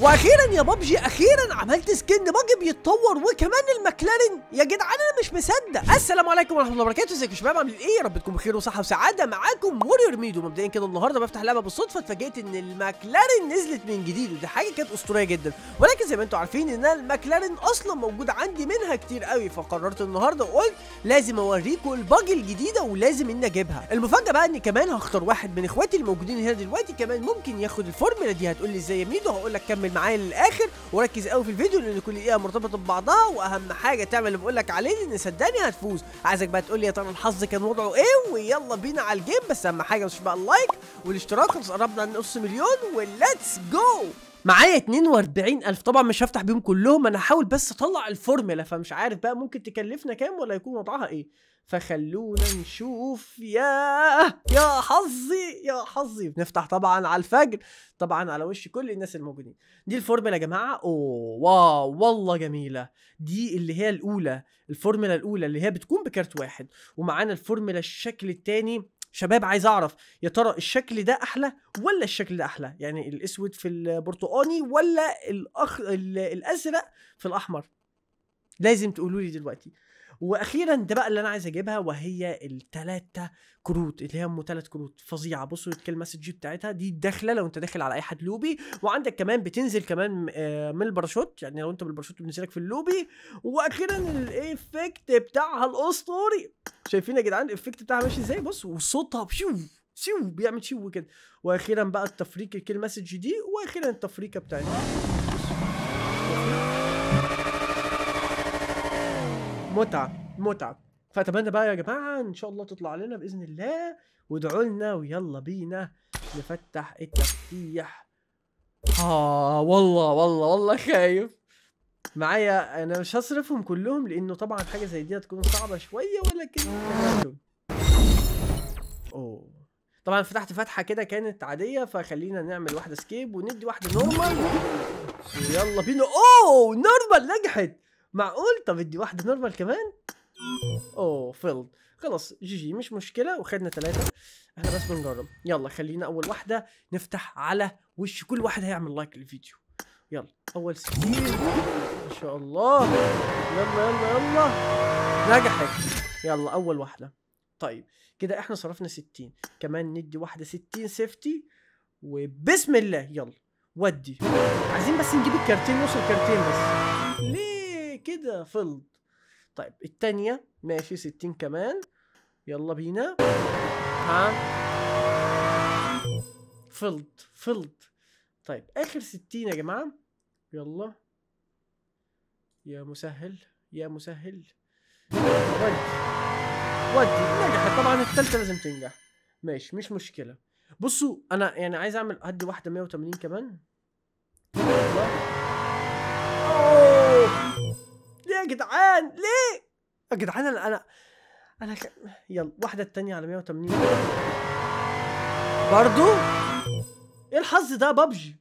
واخيرا يا بابجي اخيرا عملت سكن بابجي بيتطور وكمان المكلارين يا جدعان انا مش مصدق السلام عليكم ورحمه الله وبركاته ازيكم يا شباب عاملين ايه يا رب تكونوا بخير وصحه وسعاده معاكم موريور ميدو مبدئيا كده النهارده بفتح لعبه بالصدفه اتفاجئت ان المكلارين نزلت من جديد ودي حاجه كانت اسطوريه جدا ولكن زي ما انتم عارفين ان المكلارين اصلا موجود عندي منها كتير قوي فقررت النهارده وقلت لازم اوريكم الباج الجديده ولازم اني اجيبها المفاجاه بقى ان كمان هختار واحد من اخواتي الموجودين هنا دلوقتي كمان ممكن ياخد الفورمولا دي هتقول لي ازاي يا ميدو هقول لك كم كمل معايا للاخر وركز قوي في الفيديو لان كل دقيقه مرتبطه ببعضها واهم حاجه تعمل اللي بقول لك عليه لان صدقني هتفوز عايزك بقى تقول لي يا ترى الحظ كان وضعه ايه ويلا بينا على الجيم بس اهم حاجه مش بقى اللايك والاشتراك خلاص قربنا نص مليون وليتس جو معايا 42 الف طبعا مش هفتح بيهم كلهم انا هحاول بس اطلع الفورمولا فمش عارف بقى ممكن تكلفنا كام ولا يكون وضعها ايه فخلونا نشوف يا يا حظي يا حظي بنفتح طبعا على الفجر طبعا على وش كل الناس الموجودين دي الفورمولا يا جماعه اوه واو والله جميله دي اللي هي الاولى الفورمولا الاولى اللي هي بتكون بكارت واحد ومعانا الفورمولا الشكل الثاني شباب عايز اعرف يا ترى الشكل ده احلى ولا الشكل ده احلى يعني الاسود في البرتقاني ولا الأخ... الازرق في الاحمر لازم تقولوا لي دلوقتي واخيرا ده بقى اللي انا عايز اجيبها وهي التلاتة كروت اللي ام تلات كروت فظيعه بصوا الكل مسج بتاعتها دي داخله لو انت داخل على اي حد لوبي وعندك كمان بتنزل كمان آه، من الباراشوت يعني لو انت بالباراشوت بنزلك في اللوبي واخيرا الايفكت بتاعها الاسطوري شايفين يا جدعان الايفكت بتاعها ماشي ازاي بص وصوتها بشو شو بيعمل شو كده واخيرا بقى التفريق الكل مسج دي واخيرا التفريقه بتاعتها متعه متعه فاتمنى بقى يا جماعه ان شاء الله تطلع لنا باذن الله وادعوا لنا ويلا بينا نفتح التفتيح اه والله والله والله خايف معايا انا مش هصرفهم كلهم لانه طبعا حاجه زي دي هتكون صعبه شويه ولكن اوه طبعا فتحت فتحه كده كانت عاديه فخلينا نعمل واحده سكيب وندي واحده نورمال يلا بينا اوه نورمال نجحت معقول طب ادي واحده نورمال كمان اوه فيلد خلاص جي جي مش مشكله وخدنا ثلاثه احنا بس بنجرب يلا خلينا اول واحده نفتح على وش كل واحد هيعمل لايك للفيديو يلا اول سكين ما شاء الله يلا يلا يلا نجحت يلا اول واحده طيب كده احنا صرفنا 60 كمان ندي واحده 60 سيفتي وبسم الله يلا ودي عايزين بس نجيب الكارتين نوصل كارتين بس ليه كده فلت طيب التانية ماشي ستين كمان يلا بينا ها فلت فلت طيب اخر ستين يا جماعة يلا يا مسهل يا مسهل ودي ودي نجحت طبعا التالتة لازم تنجح ماشي مش مشكلة بصوا انا يعني عايز اعمل هدي واحدة 180 كمان جدعان ليه يا جدعان انا انا انا ك... يلا واحده التانية على 180 برضو ايه الحظ ده بابجي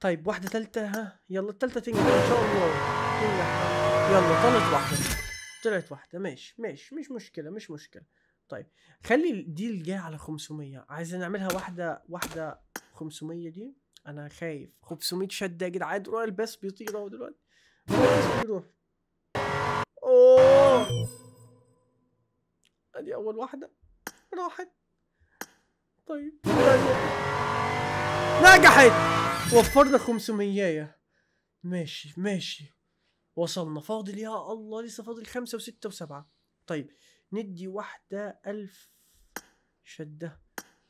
طيب واحده تالتة ها يلا التالتة تنجح ان شاء الله تنجح يلا طلعت واحده طلعت واحده ماشي ماشي مش مشكله مش مشكله طيب خلي دي الجايه على 500 عايزين نعملها واحده واحده 500 دي انا خايف 500 شده يا جدعان البس بيطير اهو دلوقتي يروح اوه ادي اول واحده راحت طيب نجحت وفرنا 500 ماشي ماشي وصلنا فاضل يا الله لسه فاضل خمسة وستة وسبعة طيب ندي واحدة ألف شدة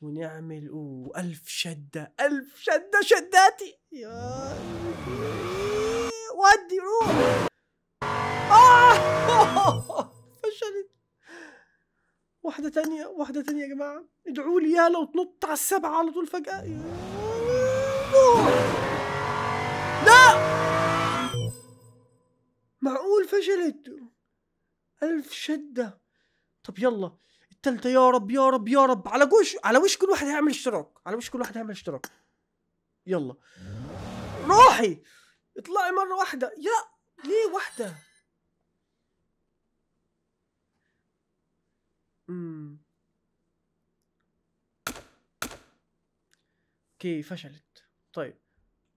ونعمل أوه ألف شدة ألف شدة شداتي يا ودي روح آه! فشلت واحدة تانية واحدة تانية يا جماعة ادعوا لي يا لو تنط على السبعة على طول فجأة لا معقول فشلت ألف شدة طب يلا التالتة يا رب يا رب يا رب على وش على وش كل واحد هيعمل اشتراك على وش كل واحد هيعمل اشتراك يلا روحي اطلعي مرة واحدة يا ليه واحدة امم اوكي فشلت طيب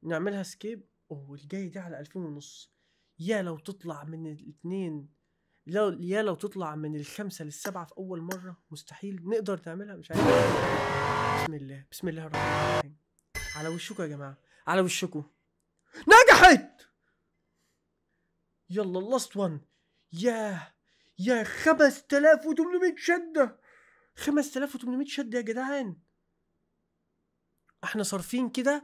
نعملها سكيب الجاي ده على ألفين ونص يا لو تطلع من الاثنين لو يا لو تطلع من الخمسة للسبعة في أول مرة مستحيل نقدر نعملها مش عارف بسم الله بسم الله الرحمن الرحيم على وشكوا يا جماعة على وشكوا نجحت يلا اللاست وان ياه يا 5800 شدة 5800 شدة يا جدعان احنا صارفين كده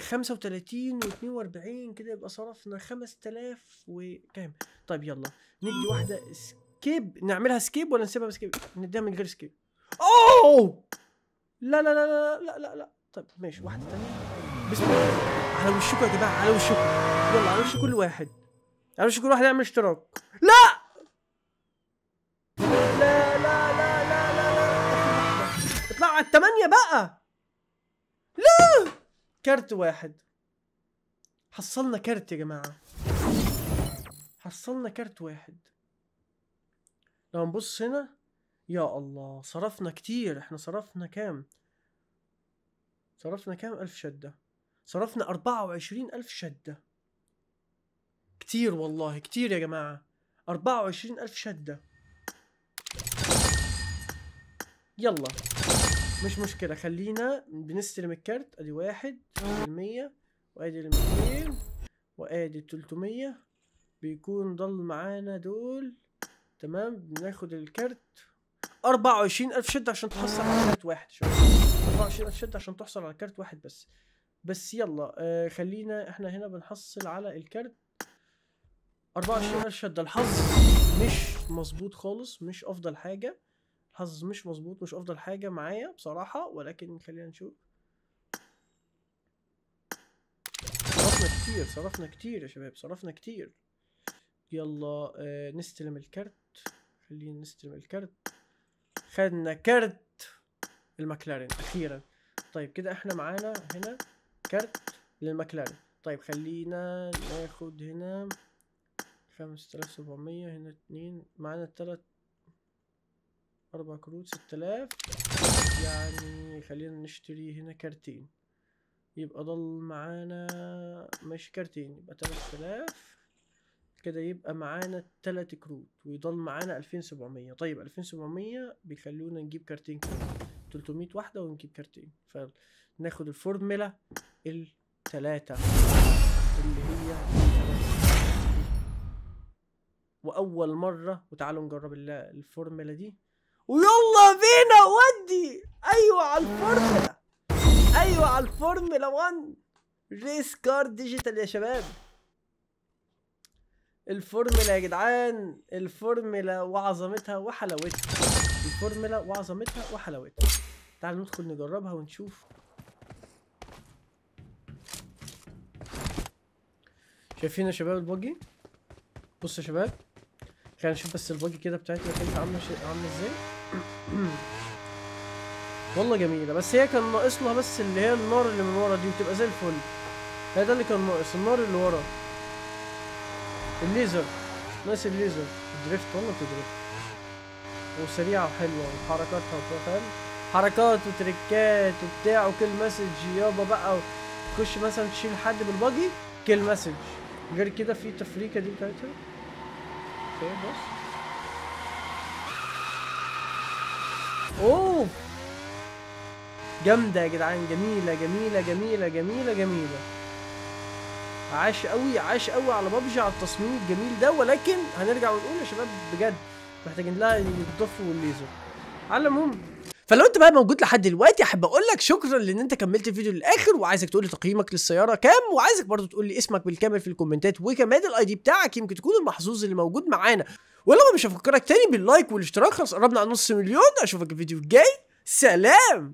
35 آه، و42 كده يبقى صرفنا 5000 وكام طيب يلا ندي واحدة سكيب نعملها سكيب ولا نسيبها بسكيب نديها من غير سكيب اوه لا لا لا لا لا لا لا طيب ماشي واحدة ثانيه بسم الله على وشكم يا جماعه على وشكم يلا على وش كل واحد على وش كل واحد يعمل اشتراك لا لا لا لا لا لا لا اطلع على الثمانية بقى لا كارت واحد حصلنا كارت يا جماعة حصلنا كارت واحد لو نبص هنا يا الله صرفنا كتير احنا صرفنا كام صرفنا كام ألف شدة صرفنا 24000 ألف شدة كتير والله كتير يا جماعة 24000 ألف شدة يلا مش مشكلة خلينا بنستلم الكارت ادي واحد المية وادي الميتين وادي التلتمية بيكون ضل معانا دول تمام بناخد الكارت أربعة وعشرين ألف شدة عشان تحصل على كارت واحد شوف أربعة وعشرين ألف شدة عشان تحصل على كارت واحد بس بس يلا آه خلينا احنا هنا بنحصل على الكارت 24 قرش ده الحظ مش مظبوط خالص مش افضل حاجه الحظ مش مظبوط مش افضل حاجه معايا بصراحه ولكن خلينا نشوف صرفنا كتير صرفنا كتير يا شباب صرفنا كتير يلا آه نستلم الكارت خلينا نستلم الكارت خدنا كارت المكلارين اخيرا طيب كده احنا معانا هنا شرق للمكلاري طيب خلينا ناخد هنا خمسة آلاف سبعمية هنا اتنين معانا تلات أربع كروت ستة آلاف يعني خلينا نشتري هنا كارتين يبقى ضل معانا مش كارتين يبقى تلات آلاف كده يبقى معانا تلات كروت ويضل معانا ألفين سبعمية طيب ألفين سبعمية بيخلونا نجيب كارتين كروت 300 واحده ونجيب كارتين فناخد الفورمولا الثلاثه اللي هي واول مره وتعالوا نجرب الفورمولا دي ويلا بينا ودي ايوه على الفورمولا ايوه على الفورمولا 1 ريس كار ديجيتال يا شباب الفورمولا يا جدعان الفورمولا وعظمتها وحلاوتها الفورمولا وعظمتها وحلاوتها تعالوا ندخل نجربها ونشوف شايفين يا شباب البوجي بصوا يا شباب خلينا نشوف بس البوجي كده بتاعتنا كانت عامله عامله ازاي والله جميله بس هي كان ناقص لها بس اللي هي النار اللي من ورا دي وتبقى زي الفل هي ده اللي كان ناقص النار اللي ورا الليزر ناقص الليزر الدريفت والله بتدريفت وسريعه وحلوه وحركاتها فاهم حركات وتريكات وبتاع وكل مسج يابا بقى تخش مثلا تشيل حد بالباجي كل مسج غير كده في تفريكه دي بتاعتها بص اوه جامده يا جدعان جميله جميله جميله جميله جميله عاش قوي عاش قوي على ببجي على التصميم الجميل ده ولكن هنرجع ونقول يا شباب بجد محتاجين لها الضف والليزر على العموم فلو انت بقى موجود لحد دلوقتي احب اقول لك شكرا لان انت كملت الفيديو للاخر وعايزك تقول لي تقييمك للسياره كام وعايزك برضو تقول لي اسمك بالكامل في الكومنتات وكمان الاي دي بتاعك يمكن تكون المحظوظ اللي موجود معانا ولو مش هفكرك تاني باللايك والاشتراك خلاص قربنا على نص مليون اشوفك الفيديو الجاي سلام